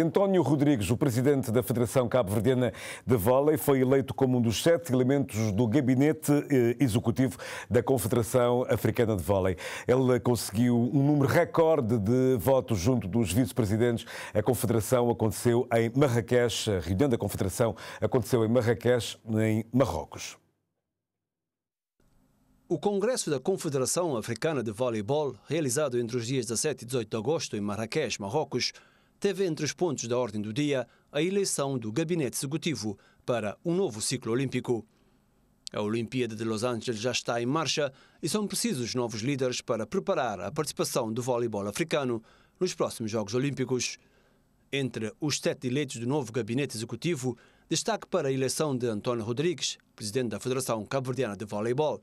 António Rodrigues, o presidente da Federação Cabo-Verdiana de Vôlei, foi eleito como um dos sete elementos do gabinete eh, executivo da Confederação Africana de Vôlei. Ele conseguiu um número recorde de votos junto dos vice-presidentes. A Confederação aconteceu em Marrakech, a reunião da Confederação aconteceu em Marrakech, em Marrocos. O Congresso da Confederação Africana de Voleibol, realizado entre os dias 17 e 18 de agosto em Marrakech, Marrocos, teve entre os pontos da ordem do dia a eleição do gabinete executivo para um novo ciclo olímpico. A Olimpíada de Los Angeles já está em marcha e são precisos novos líderes para preparar a participação do voleibol africano nos próximos Jogos Olímpicos. Entre os sete eleitos do novo gabinete executivo, destaque para a eleição de António Rodrigues, presidente da Federação Cabo-Verdiana de Voleibol.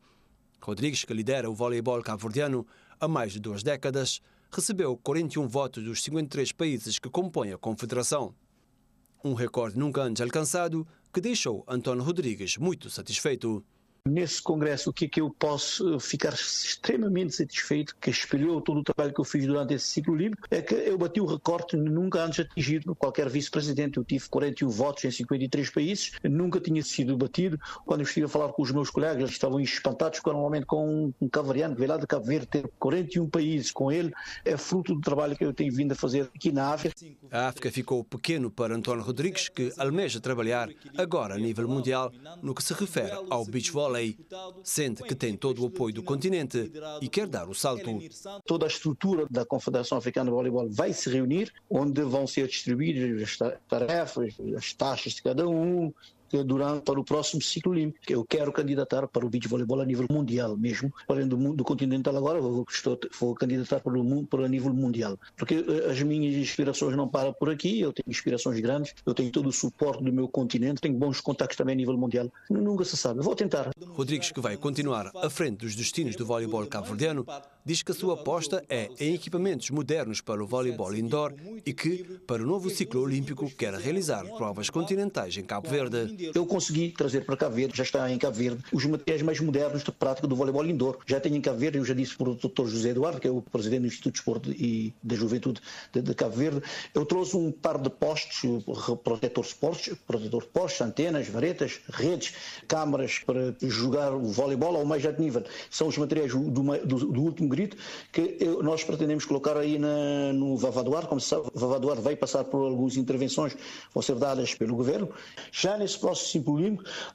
Rodrigues, que lidera o voleibol cabo-verdiano há mais de duas décadas, recebeu 41 votos dos 53 países que compõem a Confederação. Um recorde nunca antes alcançado que deixou António Rodrigues muito satisfeito nesse congresso o que é que eu posso ficar extremamente satisfeito, que espelhou todo o trabalho que eu fiz durante esse ciclo livre, é que eu bati o recorde nunca antes atingido. por Qualquer vice-presidente, eu tive 41 votos em 53 países, nunca tinha sido batido. Quando eu estive a falar com os meus colegas, eles estavam espantados, porque normalmente com um cavariano que veio lá de Cabo Verde ter 41 países com ele, é fruto do trabalho que eu tenho vindo a fazer aqui na África. A África ficou pequeno para António Rodrigues, que almeja trabalhar agora a nível mundial no que se refere ao beach volley sendo Sente que tem todo o apoio do continente e quer dar o salto. Toda a estrutura da Confederação Africana de Voleibol vai se reunir, onde vão ser distribuídas as tarefas, as taxas de cada um, eh, durante, para o próximo ciclo olímpico. Eu quero candidatar para o beach voleibol a nível mundial mesmo, além do, mundo continental agora, vou, estou, vou candidatar para, o, mundo para nível mundial. Porque eh, as minhas inspirações não param por aqui, eu tenho inspirações grandes, eu tenho todo o suporte do meu continente, tenho bons contactos também a nível mundial. Nunca se sabe, vou tentar. Rodrigues, que vai continuar à frente dos destinos do voleibol cabo-verdiano, diz que a sua aposta é em equipamentos modernos para o voleibol indoor e que, para o novo ciclo olímpico, quer realizar provas continentais em Cabo Verde. Eu consegui trazer para Cabo Verde, já está em Cabo Verde, os materiais mais modernos de prática do voleibol indoor. Já tem em Cabo Verde, eu já disse para o Dr. José Eduardo, que é o presidente do Instituto de Esporte e da Juventude de, Cabo Verde, eu trouxe um par de postes, protetor de postes, protetor de postes, antenas, varetas, redes, câmaras para jogar o voleibol ao mais alto nível. São os materiais do, do, do último que nós pretendemos colocar aí na, no Vavadoar. Como se sabe, o Vavadoar vai passar por algumas intervenções que vão ser dadas pelo Governo. Já nesse próximo ciclo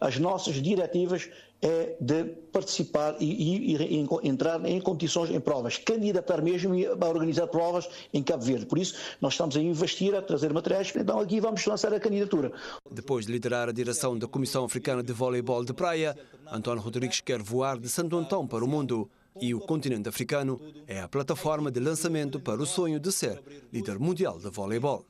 as nossas diretivas é de participar e, e, e, entrar em competições, em provas, candidatar mesmo eh, a organizar provas em Cabo Verde. Por isso, nós estamos a investir, a trazer materiais, então aqui vamos lançar a candidatura. Depois de liderar a direção da Comissão Africana de Voleibol de Praia, António Rodrigues quer voar de Santo Antão para o mundo e o continente africano é a plataforma de lançamento para o sonho de ser líder mundial de voleibol.